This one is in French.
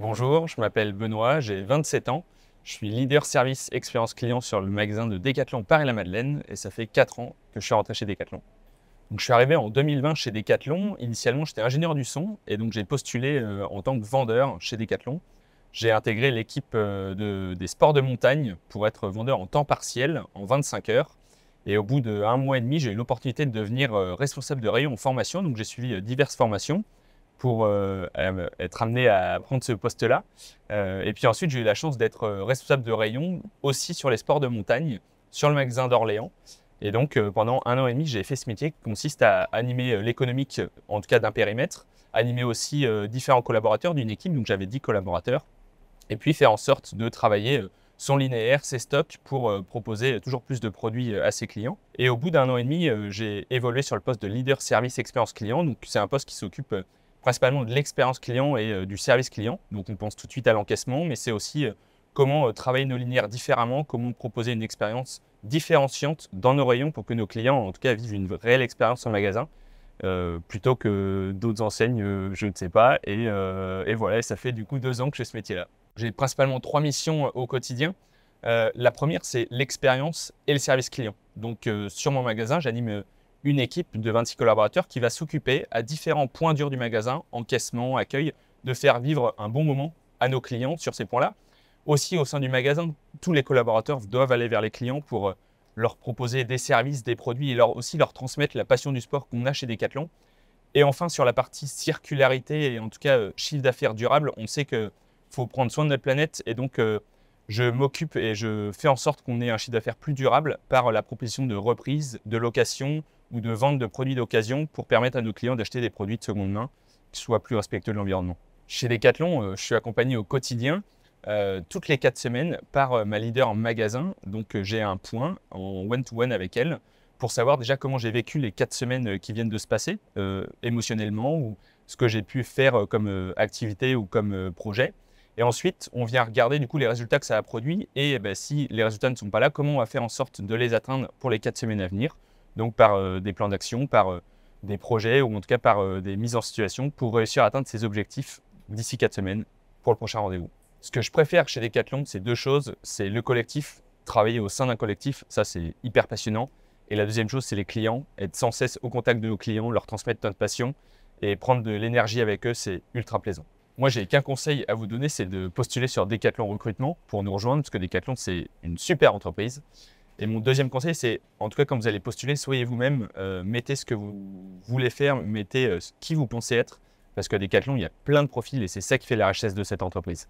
Bonjour, je m'appelle Benoît, j'ai 27 ans. Je suis leader service expérience client sur le magasin de Decathlon Paris-la-Madeleine et ça fait 4 ans que je suis rentré chez Decathlon. Donc, je suis arrivé en 2020 chez Decathlon. Initialement, j'étais ingénieur du son et donc j'ai postulé euh, en tant que vendeur chez Decathlon. J'ai intégré l'équipe euh, des sports de montagne pour être vendeur en temps partiel en 25 heures. Et au bout d'un mois et demi, j'ai eu l'opportunité de devenir euh, responsable de rayon formation. Donc j'ai suivi diverses formations pour euh, être amené à prendre ce poste-là. Euh, et puis ensuite, j'ai eu la chance d'être euh, responsable de rayon aussi sur les sports de montagne, sur le magasin d'Orléans. Et donc, pendant un an et demi, j'ai fait ce métier qui consiste à animer l'économique, en tout cas d'un périmètre, animer aussi différents collaborateurs d'une équipe, donc j'avais 10 collaborateurs, et puis faire en sorte de travailler son linéaire, ses stocks pour proposer toujours plus de produits à ses clients. Et au bout d'un an et demi, j'ai évolué sur le poste de leader service expérience client, donc c'est un poste qui s'occupe principalement de l'expérience client et euh, du service client. Donc on pense tout de suite à l'encaissement, mais c'est aussi euh, comment euh, travailler nos linéaires différemment, comment proposer une expérience différenciante dans nos rayons pour que nos clients, en tout cas, vivent une réelle expérience en magasin. plutôt que d'autres enseignes, je ne sais pas. Et, voilà, ça fait du coup deux ans que je ce métier-là. J'ai principalement trois missions au quotidien. la première, c'est l'expérience et le service client. Donc sur mon magasin, j'anime une équipe de 26 collaborateurs qui va s'occuper à différents points durs du magasin, encaissement, accueil, de faire vivre un bon moment à nos clients sur ces points-là. Aussi, au sein du magasin, tous les collaborateurs doivent aller vers les clients pour euh, leur proposer des services, des produits et leur, aussi leur transmettre la passion du sport qu'on a chez Decathlon. Et enfin, sur la partie circularité et en tout cas euh, chiffre d'affaires durable, on sait qu'il faut prendre soin de notre planète et donc euh, je m'occupe et je fais en sorte qu'on ait un chiffre d'affaires plus durable par la proposition de reprise, de location ou de vente de produits d'occasion pour permettre à nos clients d'acheter des produits de seconde main qui soient plus respectueux de l'environnement. Chez Decathlon, euh, je suis accompagné au quotidien, euh, toutes les quatre semaines, par euh, ma leader en magasin. Donc j'ai un point en one-to-one avec elle pour savoir déjà comment j'ai vécu les quatre semaines qui viennent de se passer émotionnellement ou ce que j'ai pu faire comme activité ou comme projet et ensuite, on vient regarder du coup les résultats que ça a produit et eh ben, si les résultats ne sont pas là, comment on va faire en sorte de les atteindre pour les quatre semaines à venir Donc par euh, des plans d'action, par euh, des projets ou en tout cas par euh, des mises en situation pour réussir à atteindre ces objectifs d'ici quatre semaines pour le prochain rendez-vous. Ce que je préfère chez Decathlon, c'est deux choses. C'est le collectif, travailler au sein d'un collectif, ça c'est hyper passionnant. Et la deuxième chose, c'est les clients, être sans cesse au contact de nos clients, leur transmettre notre passion et prendre de l'énergie avec eux, c'est ultra plaisant. Moi, j'ai qu'un conseil à vous donner, c'est de postuler sur Decathlon Recrutement pour nous rejoindre, parce que Decathlon, c'est une super entreprise. Et mon deuxième conseil, c'est en tout cas, quand vous allez postuler, soyez vous-même, euh, mettez ce que vous voulez faire, mettez euh, ce qui vous pensez être, parce que Decathlon, il y a plein de profils et c'est ça qui fait la richesse de cette entreprise.